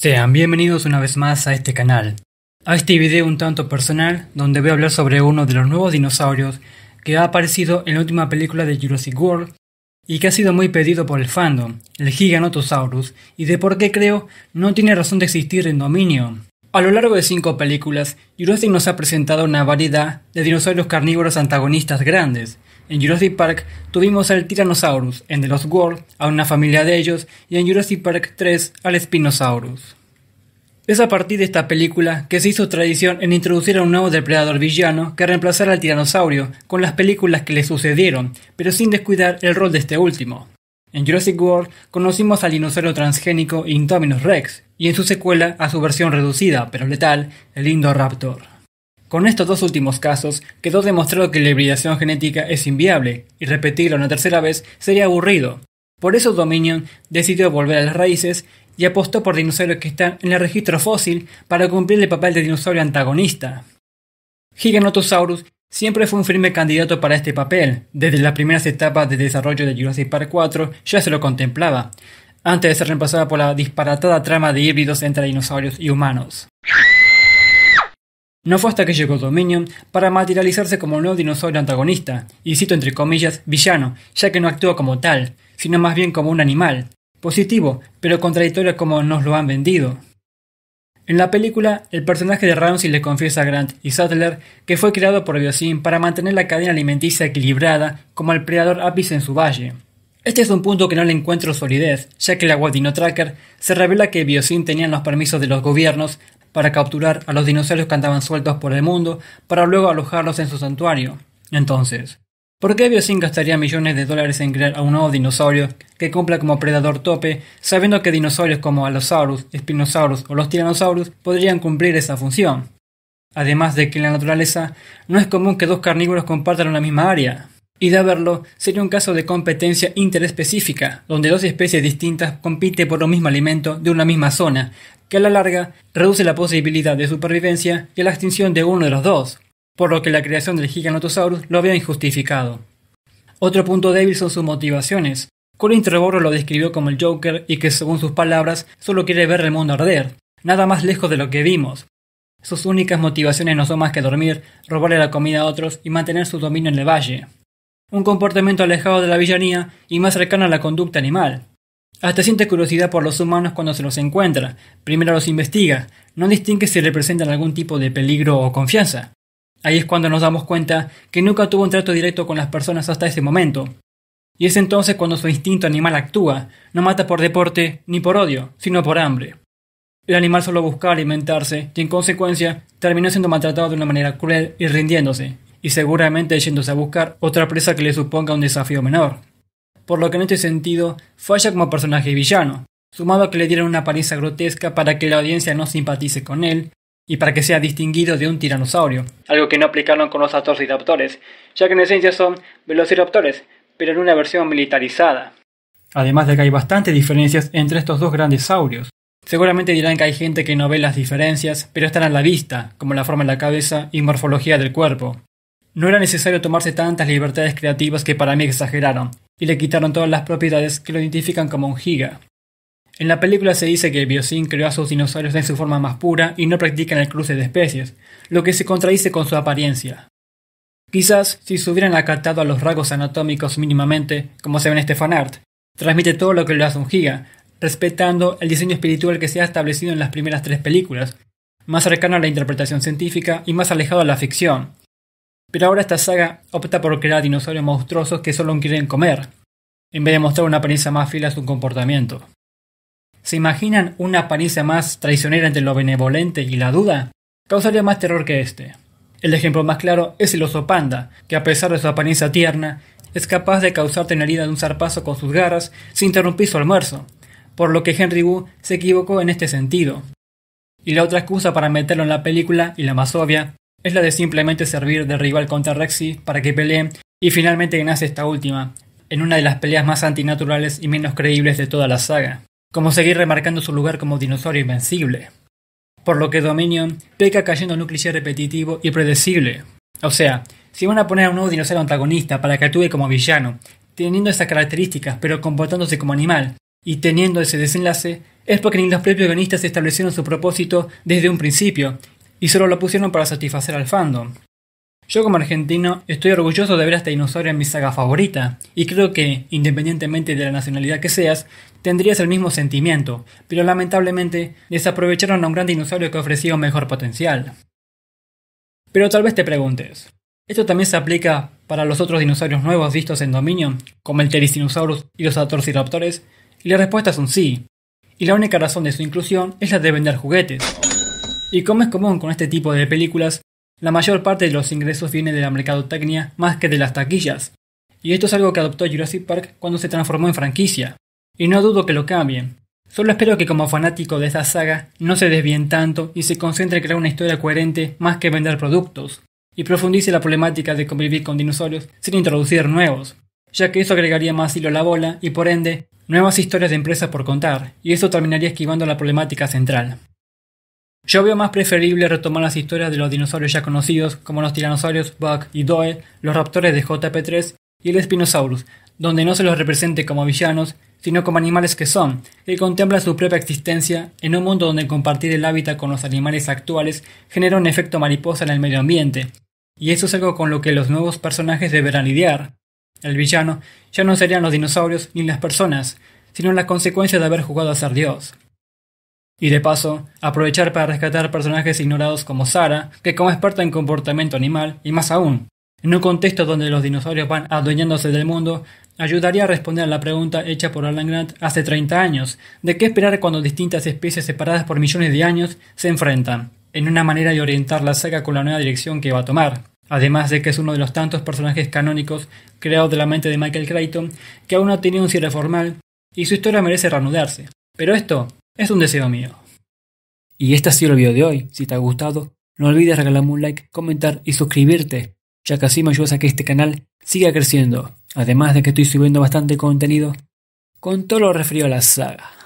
Sean bienvenidos una vez más a este canal, a este video un tanto personal donde voy a hablar sobre uno de los nuevos dinosaurios que ha aparecido en la última película de Jurassic World y que ha sido muy pedido por el fandom, el Giganotosaurus, y de por qué creo no tiene razón de existir en dominio. A lo largo de cinco películas, Jurassic nos ha presentado una variedad de dinosaurios carnívoros antagonistas grandes, en Jurassic Park tuvimos al Tyrannosaurus, en The Lost World a una familia de ellos y en Jurassic Park 3 al Spinosaurus. Es a partir de esta película que se hizo tradición en introducir a un nuevo depredador villano que reemplazara al tiranosaurio con las películas que le sucedieron, pero sin descuidar el rol de este último. En Jurassic World conocimos al dinosaurio transgénico Indominus Rex y en su secuela a su versión reducida pero letal, el Indoraptor. Con estos dos últimos casos quedó demostrado que la hibridación genética es inviable y repetirlo una tercera vez sería aburrido. Por eso Dominion decidió volver a las raíces y apostó por dinosaurios que están en el registro fósil para cumplir el papel de dinosaurio antagonista. Giganotosaurus siempre fue un firme candidato para este papel. Desde las primeras etapas de desarrollo de Jurassic Park 4 ya se lo contemplaba, antes de ser reemplazada por la disparatada trama de híbridos entre dinosaurios y humanos. No fue hasta que llegó Dominion para materializarse como un nuevo dinosaurio antagonista, y cito entre comillas, villano, ya que no actúa como tal, sino más bien como un animal, positivo, pero contradictorio como nos lo han vendido. En la película, el personaje de Ramsey le confiesa a Grant y Sattler que fue creado por Biosyn para mantener la cadena alimenticia equilibrada como el predador Apis en su valle. Este es un punto que no le encuentro solidez, ya que la Dino Tracker se revela que Biosyn tenía los permisos de los gobiernos para capturar a los dinosaurios que andaban sueltos por el mundo para luego alojarlos en su santuario. Entonces, ¿por qué Biosyn gastaría millones de dólares en crear a un nuevo dinosaurio que cumpla como predador tope, sabiendo que dinosaurios como Allosaurus, Spinosaurus o los Tyrannosaurus podrían cumplir esa función? Además de que en la naturaleza no es común que dos carnívoros compartan una misma área. Y de haberlo, sería un caso de competencia interespecífica, donde dos especies distintas compiten por un mismo alimento de una misma zona, que a la larga reduce la posibilidad de supervivencia y la extinción de uno de los dos, por lo que la creación del Giganotosaurus lo había injustificado. Otro punto débil son sus motivaciones. Colin Trevorrow lo describió como el Joker y que, según sus palabras, solo quiere ver el mundo arder, nada más lejos de lo que vimos. Sus únicas motivaciones no son más que dormir, robarle la comida a otros y mantener su dominio en el valle un comportamiento alejado de la villanía y más cercano a la conducta animal. Hasta siente curiosidad por los humanos cuando se los encuentra, primero los investiga, no distingue si representan algún tipo de peligro o confianza. Ahí es cuando nos damos cuenta que nunca tuvo un trato directo con las personas hasta ese momento. Y es entonces cuando su instinto animal actúa, no mata por deporte ni por odio, sino por hambre. El animal solo busca alimentarse y en consecuencia terminó siendo maltratado de una manera cruel y rindiéndose, y seguramente yéndose a buscar otra presa que le suponga un desafío menor. Por lo que en este sentido falla como personaje villano, sumado a que le dieron una apariencia grotesca para que la audiencia no simpatice con él y para que sea distinguido de un tiranosaurio, algo que no aplicaron con los atorciraptores, ya que en esencia son velociraptores, pero en una versión militarizada. Además de que hay bastantes diferencias entre estos dos grandes saurios. Seguramente dirán que hay gente que no ve las diferencias, pero están a la vista, como la forma de la cabeza y morfología del cuerpo. No era necesario tomarse tantas libertades creativas que para mí exageraron, y le quitaron todas las propiedades que lo identifican como un giga. En la película se dice que Biosyn creó a sus dinosaurios en su forma más pura y no practican el cruce de especies, lo que se contradice con su apariencia. Quizás si se hubieran acatado a los rasgos anatómicos mínimamente, como se ve en este fanart, transmite todo lo que le hace un giga, respetando el diseño espiritual que se ha establecido en las primeras tres películas, más cercano a la interpretación científica y más alejado a la ficción, pero ahora esta saga opta por crear dinosaurios monstruosos que solo quieren comer, en vez de mostrar una apariencia más fiel a su comportamiento. ¿Se imaginan una apariencia más traicionera entre lo benevolente y la duda? Causaría más terror que este. El ejemplo más claro es el oso panda, que a pesar de su apariencia tierna, es capaz de causarte una herida de un zarpazo con sus garras sin interrumpir su almuerzo, por lo que Henry Wu se equivocó en este sentido. Y la otra excusa para meterlo en la película y la más obvia, es la de simplemente servir de rival contra Rexy para que peleen y finalmente nace esta última, en una de las peleas más antinaturales y menos creíbles de toda la saga, como seguir remarcando su lugar como dinosaurio invencible. Por lo que Dominion peca cayendo en un cliché repetitivo y predecible. O sea, si van a poner a un nuevo dinosaurio antagonista para que actúe como villano, teniendo esas características pero comportándose como animal, y teniendo ese desenlace, es porque ni los propios guionistas establecieron su propósito desde un principio y solo lo pusieron para satisfacer al fandom. Yo como argentino estoy orgulloso de ver a este dinosaurio en mi saga favorita, y creo que, independientemente de la nacionalidad que seas, tendrías el mismo sentimiento, pero lamentablemente desaprovecharon a un gran dinosaurio que ofrecía un mejor potencial. Pero tal vez te preguntes, ¿esto también se aplica para los otros dinosaurios nuevos vistos en Dominion, como el Pterosauros y los Atorciraptores? Y la respuesta es un sí, y la única razón de su inclusión es la de vender juguetes. Y como es común con este tipo de películas, la mayor parte de los ingresos viene de la mercadotecnia más que de las taquillas. Y esto es algo que adoptó Jurassic Park cuando se transformó en franquicia. Y no dudo que lo cambien. Solo espero que como fanático de esta saga no se desvíen tanto y se concentre en crear una historia coherente más que vender productos. Y profundice la problemática de convivir con dinosaurios sin introducir nuevos. Ya que eso agregaría más hilo a la bola y por ende nuevas historias de empresas por contar. Y eso terminaría esquivando la problemática central. Yo veo más preferible retomar las historias de los dinosaurios ya conocidos, como los tiranosaurios Buck y Doe, los raptores de JP3 y el Spinosaurus, donde no se los represente como villanos, sino como animales que son, y contempla su propia existencia en un mundo donde compartir el hábitat con los animales actuales genera un efecto mariposa en el medio ambiente. Y eso es algo con lo que los nuevos personajes deberán lidiar. El villano ya no serían los dinosaurios ni las personas, sino la consecuencia de haber jugado a ser Dios. Y de paso, aprovechar para rescatar personajes ignorados como Sara, que como experta en comportamiento animal, y más aún, en un contexto donde los dinosaurios van adueñándose del mundo, ayudaría a responder a la pregunta hecha por Alan Grant hace 30 años, de qué esperar cuando distintas especies separadas por millones de años se enfrentan, en una manera de orientar la saga con la nueva dirección que va a tomar. Además de que es uno de los tantos personajes canónicos creados de la mente de Michael Creighton que aún no tiene un cierre formal y su historia merece reanudarse. Pero esto es un deseo mío. Y este ha sido el video de hoy. Si te ha gustado, no olvides regalarme un like, comentar y suscribirte, ya que así me ayudas a que este canal siga creciendo. Además de que estoy subiendo bastante contenido con todo lo referido a la saga.